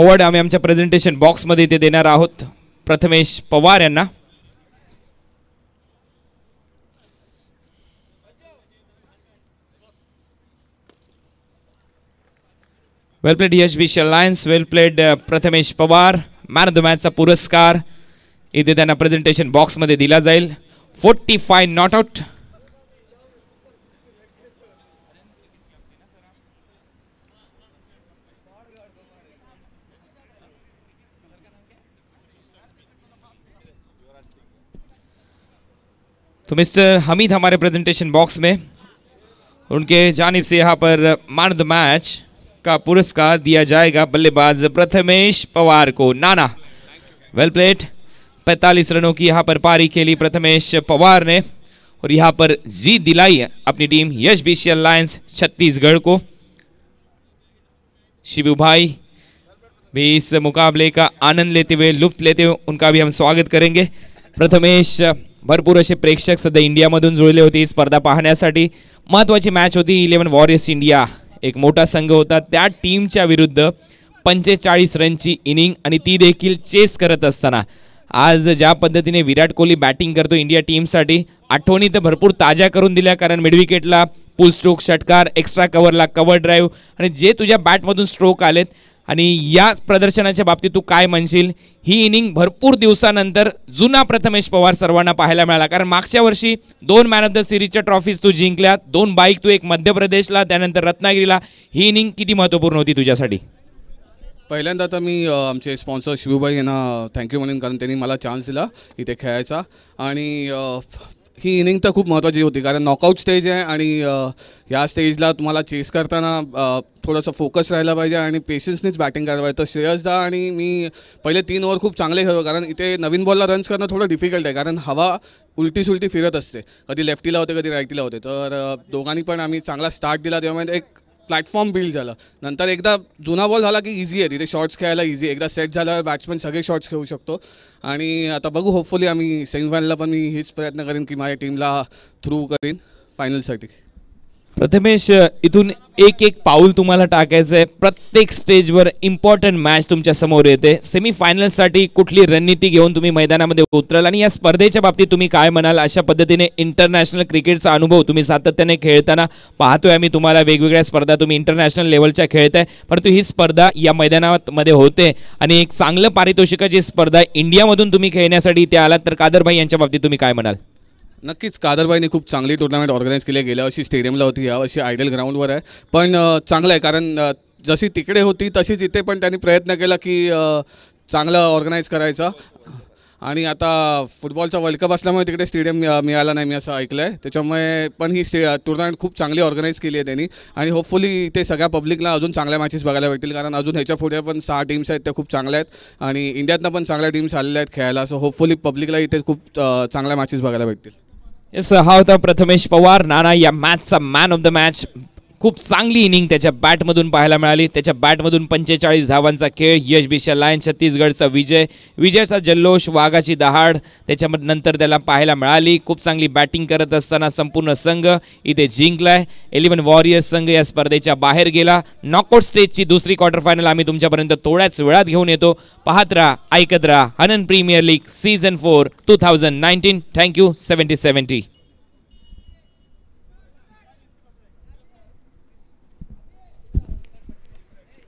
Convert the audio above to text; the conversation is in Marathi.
अवॉर्ड आम्ही आमच्या प्रेझेंटेशन बॉक्समध्ये इथे देणार आहोत प्रथमेश पवार यांना well played Yash B Lions well played Prathamesh Pawar man of the मॅचचा पुरस्कार इथे त्यांना प्रेझेंटेशन बॉक्समध्ये दिला जाईल फोर्टी फाय नॉट आउट तो मिस्टर हमीद हमारे प्रेजेंटेशन बॉक्स में उनके जानब से यहाँ पर मान द मैच का पुरस्कार दिया जाएगा बल्लेबाज प्रथमेश पवार को नाना वेल प्लेट 45 रनों की यहाँ पर पारी खेली प्रथमेश पवार ने और यहाँ पर जीत दिलाई है अपनी team Yash BC Lions Chhattisgarh को शिवू भाई भी इस मुकाबले का आनंद लेते हुए लुफ्त लेते हुए उनका भी हम स्वागत करेंगे प्रथमेश भरपूर असे प्रेक्षक सध्या इंडियामधून जुळले होते स्पर्धा पाहण्यासाठी महत्त्वाची मॅच होती इलेवन वॉरियर्स इंडिया एक मोठा संघ होता त्या टीमच्या विरुद्ध पंचेचाळीस रनची इनिंग आणि ती देखील चेस करत असताना आज ज्या पद्धतीने विराट कोहली बॅटिंग करतो इंडिया टीमसाठी आठवणी तर भरपूर ताज्या करून दिल्या कारण मिडविकेटला पुल स्ट्रोक षटकार एक्स्ट्रा कव्हरला कव्हर ड्राईव्ह आणि जे तुझ्या बॅटमधून स्ट्रोक आलेत आणि या प्रदर्शनाच्या बाबतीत तू काय म्हणशील ही इनिंग भरपूर दिवसानंतर जुना प्रथमेश पवार सर्वांना पाहायला मिळाला कारण मागच्या वर्षी दोन मॅन ऑफ द सिरीजच्या ट्रॉफीज तू जिंकल्या दोन बाईक तू एक मध्य प्रदेशला त्यानंतर रत्नागिरीला ही इनिंग किती महत्त्वपूर्ण होती तुझ्यासाठी पहिल्यांदा तर मी आमचे स्पॉन्सर शिवबाई यांना थँक्यू म्हणेन कारण त्यांनी मला चान्स दिला इथे खेळायचा आणि ही इनिंग तर खूप महत्त्वाची होती कारण नॉकआउट स्टेज आहे आणि ह्या स्टेजला तुम्हाला चेस करताना थोडंसं फोकस राहिला पाहिजे आणि पेशन्सनीच बॅटिंग करायला पाहिजे तर श्रेयसदा आणि मी पहिले तीन ओव्हर खूप चांगले खेळलो कारण इथे नवीन बॉलला रन्स करणं थोडं डिफिकल्ट आहे कारण हवा उलटी सुलटी फिरत असते कधी लेफ्टीला होते कधी राईटीला होते तर दोघांनी पण आम्ही चांगला स्टार्ट दिला तेव्हा एक प्लॅटफॉर्म बिल्ड झालं नंतर एकदा जुना बॉल झाला की इझी आहे तिथे शॉर्ट्स खेळायला इझी एकदा सेट झाल्यावर बॅट्समॅन सगळे शॉर्ट्स खेळू शकतो आणि आता बघू होपफुली आम्ही सेमीफायनलला पण मी हेच प्रयत्न करेन की माझ्या टीमला थ्रू करेन फायनलसाठी प्रथमेश इथून एक एक पाऊल तुम्हाला टाकायचं आहे प्रत्येक स्टेजवर इम्पॉर्टंट मॅच तुमच्या समोर येते सेमीफायनलसाठी कुठली रणनीती घेऊन तुम्ही मैदानामध्ये उतराल आणि या स्पर्धेच्या बाबतीत तुम्ही काय म्हणाल अशा पद्धतीने इंटरनॅशनल क्रिकेटचा अनुभव तुम्ही सातत्याने खेळताना पाहतोय आम्ही तुम्हाला वेगवेगळ्या स्पर्धा तुम्ही इंटरनॅशनल लेवलच्या खेळताय परंतु ही स्पर्धा या मैदानामध्ये होते आणि एक चांगलं पारितोषिकाची स्पर्धा इंडियामधून तुम्ही खेळण्यासाठी इथे आलात तर कादरभाई यांच्या बाबतीत तुम्ही काय म्हणाल नक्कीच कादरबाईने खूप चांगली टुर्नामेंट ऑर्गनाईज केली गेल्या अशी स्टेडियमला होती या अशी आयडियल ग्राउंडवर आहे पण चांगलं आहे कारण जशी तिकडे होती तशीच इथे पण त्यांनी प्रयत्न केला की चांगलं ऑर्गनाईज करायचं आणि आता फुटबॉलचा वर्ल्ड कप असल्यामुळे तिकडे स्टेडियम मिळाला नाही मी असं ऐकलं आहे त्याच्यामुळे पण ही स्टे टुर्नामेंट खूप चांगली ऑर्गनाईज केली आहे त्यांनी आणि होपफुली ते सगळ्या पब्लिकला अजून चांगल्या मॅचेस बघायला भेटतील कारण अजून ह्याच्या पुढे पण सहा टीम्स आहेत त्या खूप चांगल्या आहेत आणि इंडियातनं पण चांगल्या टीम्स आलेल्या आहेत खेळायला सो होपफुली पब्लिकला इथे खूप चांगल्या मॅचेस बघायला भेटतील It's how the Prathamesh Pawar, Nana, your match, a man of the match, खूप चांगली इनिंग त्याच्या बॅटमधून पाहायला मिळाली त्याच्या बॅटमधून पंचेचाळीस धावांचा खेळ यश बिशा लायन छत्तीसगडचा विजय विजयाचा जल्लोष वाघाची दहाड त्याच्यानंतर त्याला पाहायला मिळाली खूप चांगली बॅटिंग करत असताना संपूर्ण संघ इथे जिंकलाय एलिव्हन वॉरियर्स संघ या स्पर्धेच्या बाहेर गेला नॉकआउट स्टेजची दुसरी क्वार्टर फायनल आम्ही तुमच्यापर्यंत थोड्याच वेळात घेऊन येतो पाहत राहा ऐकत राहा Hanan premier league season four two thousand nineteen thank you seventy seventy